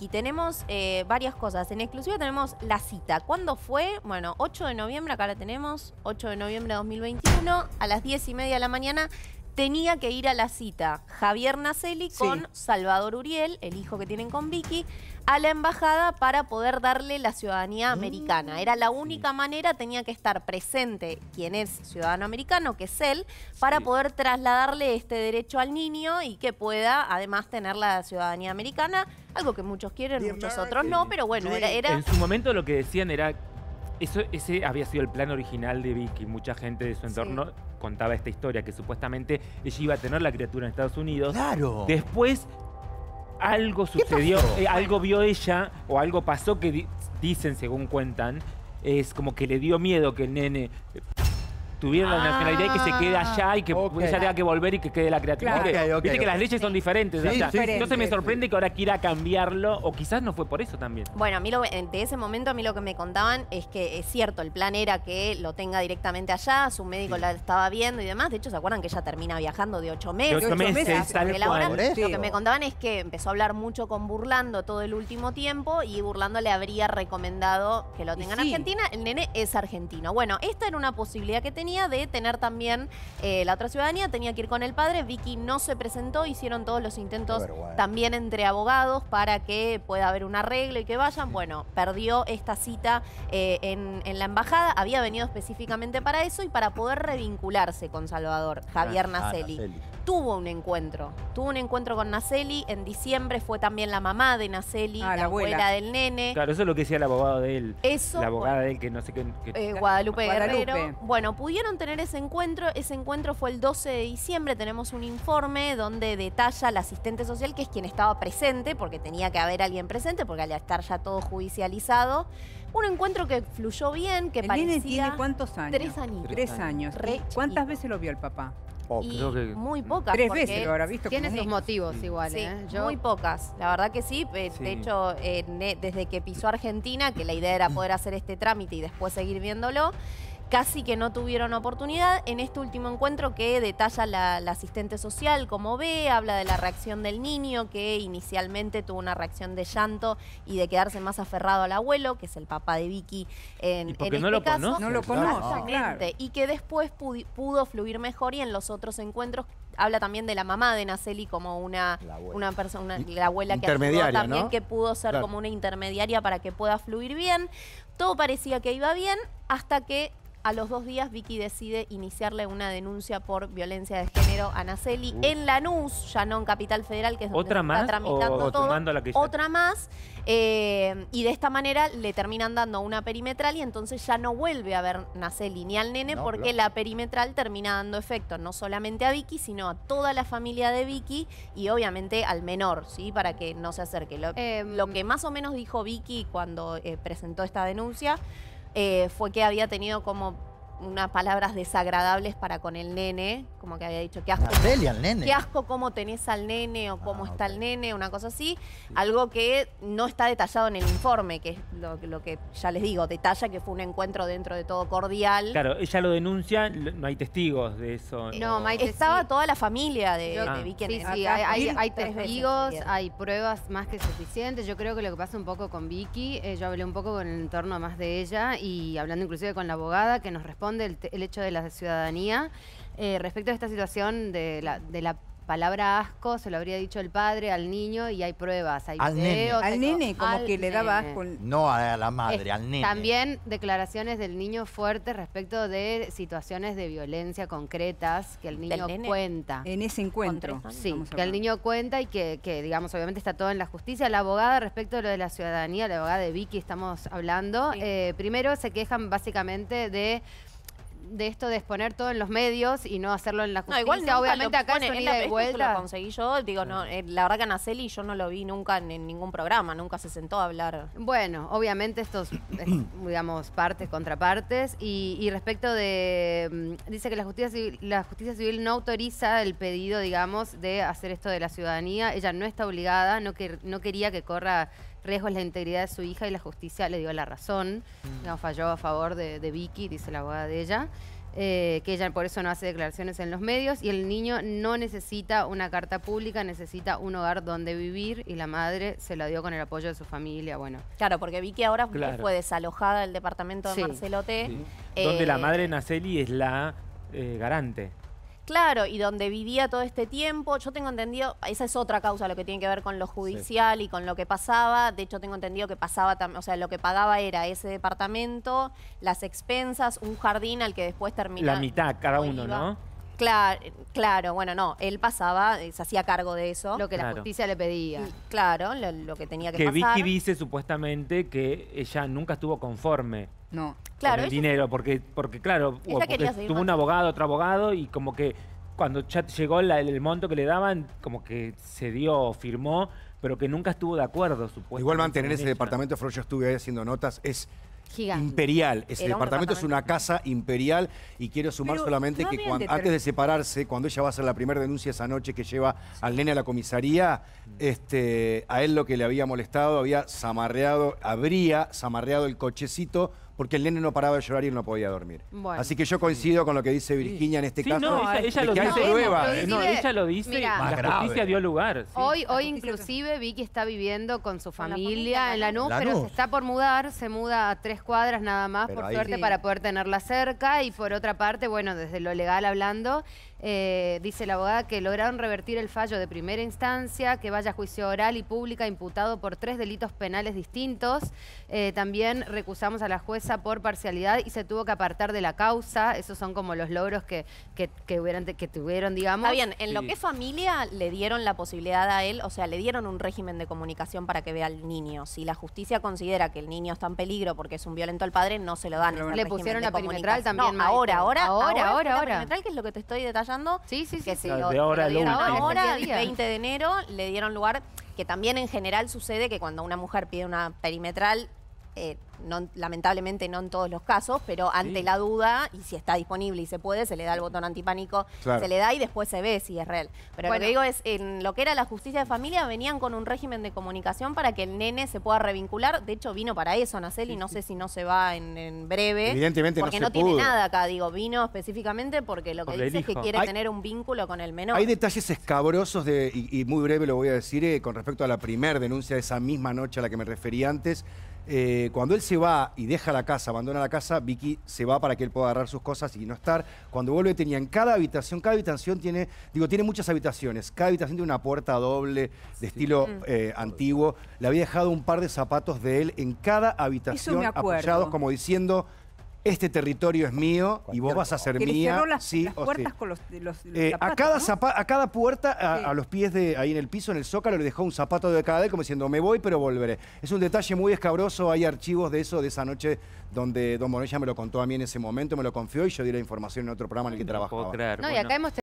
Y tenemos eh, varias cosas. En exclusiva tenemos la cita. ¿Cuándo fue? Bueno, 8 de noviembre, acá la tenemos. 8 de noviembre de 2021, a las 10 y media de la mañana tenía que ir a la cita Javier Naceli con Salvador Uriel, el hijo que tienen con Vicky, a la embajada para poder darle la ciudadanía ah. americana. Era la única manera, tenía que estar presente quien es ciudadano americano, que es él, para poder trasladarle este derecho al niño y que pueda además tener la ciudadanía americana, algo que muchos quieren, muchos otros no, pero bueno, era... En su momento lo que decían era ese había sido el plan original de Vicky. Mucha gente de su entorno contaba esta historia, que supuestamente ella iba a tener la criatura en Estados Unidos. ¡Claro! Después algo sucedió, eh, algo vio ella o algo pasó que dicen, según cuentan, es como que le dio miedo que el nene tuvieron la nacionalidad y que se quede ah. allá y que ella tenga que volver y que quede la creatividad. dice que las leyes son diferentes. Entonces me sorprende que ahora quiera cambiarlo o quizás no fue por eso también. Bueno, a mí lo, de ese momento a mí lo que me contaban es que es cierto, el plan era que lo tenga directamente allá, su médico la estaba viendo y demás. De hecho, ¿se acuerdan que ella termina viajando de ocho meses? ocho meses, Lo que me contaban es que empezó a hablar mucho con Burlando todo el último tiempo y Burlando le habría recomendado que lo tenga en Argentina. El nene es argentino. Bueno, esta era una posibilidad que tenía de tener también eh, la otra ciudadanía, tenía que ir con el padre, Vicky no se presentó, hicieron todos los intentos también entre abogados para que pueda haber un arreglo y que vayan. Bueno, perdió esta cita eh, en, en, la embajada, había venido específicamente para eso y para poder revincularse con Salvador, Javier ah, Naceli tuvo un encuentro. Tuvo un encuentro con Naceli. En diciembre fue también la mamá de Naceli, ah, la, abuela. del nene. Claro, eso es lo que decía el abogado de él. La abogada de él, que no sé qué. Eh, Guadalupe, Guerrero. Bueno, pudieron tener ese encuentro. Ese encuentro fue el 12 de diciembre. Tenemos un informe donde detalla la asistente social, que es quien estaba presente, porque tenía que haber alguien presente, porque al estar ya todo judicializado. Un encuentro que fluyó bien, que el parecía... tiene cuántos años? Tres años. Tres años. ¿Cuántas veces lo vio el papá? muy mm. pocas. Tres veces lo habrá visto. Tiene sus motivos igual, ¿eh? muy pocas. La verdad que sí. Eh, de hecho, eh, desde que pisó Argentina, que la idea era poder hacer este trámite y después seguir viéndolo, casi que no tuvieron oportunidad. En este último encuentro que detalla la, asistente social como ve, habla de la reacción del niño que inicialmente tuvo una reacción de llanto y de quedarse más aferrado al abuelo, que es el papá de Vicky en, porque este no lo caso. no lo conoce, claro. Y que después pudo, fluir mejor y en los otros encuentros habla también de la mamá de Naceli como una, una persona, la abuela que también, que pudo ser como una intermediaria para que pueda fluir bien. Todo parecía que iba bien hasta que a los dos días, Vicky decide iniciarle una denuncia por violencia de género a Naceli en Lanús, ya no en Capital Federal, que es donde ¿Otra más? está tramitando todo. Otra más. Eh, y de esta manera le terminan dando una perimetral y entonces ya no vuelve a ver Naceli ni al nene porque la perimetral termina dando efecto no solamente a Vicky, sino a toda la familia de Vicky y obviamente al menor, ¿sí? Para que no se acerque. Lo, em, que más o menos dijo Vicky cuando eh, presentó esta denuncia eh, fue que había tenido como unas palabras desagradables para con el nene, como que había dicho, qué asco. el nene. Qué asco cómo tenés al nene o cómo ah, está el nene, una cosa así. Algo que no está detallado en el informe, que es lo, que ya les digo, detalla que fue un encuentro dentro de todo cordial. Claro, ella lo denuncia, no hay testigos de eso. No, Estaba toda la familia de, Vicky. Sí, sí, hay, hay, testigos, hay pruebas más que suficientes. Yo creo que lo que pasa un poco con Vicky, eh, yo hablé un poco con el entorno más de ella y hablando inclusive con la abogada que nos responde del el, hecho de la ciudadanía. Eh, respecto a esta situación de la, de la palabra asco se lo habría dicho el padre al niño y hay pruebas, hay al como que le daba No a la madre, al nene. También declaraciones del niño fuertes respecto de situaciones de violencia concretas que el niño cuenta. En ese encuentro. Sí, que el niño cuenta y que, digamos, obviamente está todo en la justicia. La abogada respecto de lo de la ciudadanía, la abogada de Vicky estamos hablando, eh, primero se quejan básicamente de de esto de exponer todo en los medios y no hacerlo en la justicia. No, igual Obviamente acá es en la, de lo conseguí yo, digo, no, eh, la verdad que Anaceli yo no lo vi nunca en, ningún programa, nunca se sentó a hablar. Bueno, obviamente estos, digamos, partes, contrapartes. Y, y respecto de, mm, dice que la justicia, civil, la justicia civil no autoriza el pedido, digamos, de hacer esto de la ciudadanía. Ella no está obligada, no, que, no quería que corra Riesgo es la integridad de su hija y la justicia le dio la razón. No, mm. falló a favor de, Vicky, dice la abogada de ella. Eh, que ella por eso no hace declaraciones en los medios y el niño no necesita una carta pública, necesita un hogar donde vivir y la madre se la dio con el apoyo de su familia, bueno. Claro, porque Vicky ahora fue desalojada del departamento de Marcelote. Eh, donde la madre Naceli es la eh, garante. Claro, y donde vivía todo este tiempo, yo tengo entendido, esa es otra causa, lo que tiene que ver con lo judicial y con lo que pasaba, de hecho tengo entendido que pasaba, o sea, lo que pagaba era ese departamento, las expensas, un jardín al que después terminaba. La mitad cada uno, ¿no? Claro, claro, bueno, no, él pasaba, eh, se hacía cargo de eso. Lo que la justicia le pedía. claro, lo, que tenía que, que pasar. Que Vicky dice supuestamente que ella nunca estuvo conforme no. Claro. el dinero, porque, porque claro, tuvo un abogado, otro abogado, y como que cuando ya llegó el, monto que le daban, como que se dio, firmó, pero que nunca estuvo de acuerdo, supuesto Igual mantener ese departamento, yo estuve ahí haciendo notas, es imperial. Ese departamento, es una casa imperial y quiero sumar solamente que antes de separarse, cuando ella va a hacer la primera denuncia esa noche que lleva al nene a la comisaría, este, a él lo que le había molestado, había zamarreado, habría zamarreado el cochecito porque el nene no paraba de llorar y él no podía dormir. Así que yo coincido con lo que dice Virginia en este caso. No, ella, lo dice. ¿eh? ella lo dice. la dio lugar. Hoy, hoy inclusive Vicky está viviendo con su familia en la nube, pero se está por mudar, se muda a tres cuadras nada más, por suerte, para poder tenerla cerca. Y por otra parte, bueno, desde lo legal hablando, eh, dice la abogada que lograron revertir el fallo de primera instancia, que vaya a juicio oral y pública imputado por tres delitos penales distintos. Eh, también recusamos a la jueza por parcialidad y se tuvo que apartar de la causa. Esos son como los logros que, que, tuvieron, digamos. Está bien, en lo que familia le dieron la posibilidad a él, o sea, le dieron un régimen de comunicación para que vea al niño. Si la justicia considera que el niño está en peligro porque es un violento al padre, no se lo dan. le pusieron la perimetral también. ahora, ahora, ahora, ahora, ahora. La perimetral, que es lo que te estoy detallando Sí, sí, sí. Que de ahora, el 20 de enero, le dieron lugar, que también en general sucede que cuando una mujer pide una perimetral, eh, no, lamentablemente no en todos los casos, pero ante la duda, y si está disponible y se puede, se le da el botón antipánico, se le da y después se ve si es real. Pero lo que digo es, en lo que era la justicia de familia, venían con un régimen de comunicación para que el nene se pueda revincular. De hecho, vino para eso Nacel no sé si no se va en, breve. Evidentemente Porque no, no tiene nada acá, digo, vino específicamente porque lo que dice es que quiere tener un vínculo con el menor. Hay detalles escabrosos, de, y, muy breve lo voy a decir, eh, con respecto a la primera denuncia de esa misma noche a la que me referí antes, eh, cuando él se va y deja la casa, abandona la casa, Vicky se va para que él pueda agarrar sus cosas y no estar. Cuando vuelve tenía en cada habitación, cada habitación tiene, digo, tiene muchas habitaciones, cada habitación tiene una puerta doble de estilo mm. eh, antiguo. Le había dejado un par de zapatos de él en cada habitación, apoyados como diciendo este territorio es mío y vos vas a ser mía. las puertas con los, eh, a, cada a cada puerta, a, los pies de ahí en el piso, en el zócalo, le dejó un zapato de cada vez como diciendo, me voy pero volveré. Es un detalle muy escabroso, hay archivos de eso, de esa noche donde Don Morella me lo contó a mí en ese momento, me lo confió y yo di la información en otro programa en el que no trabajaba. No, y acá hemos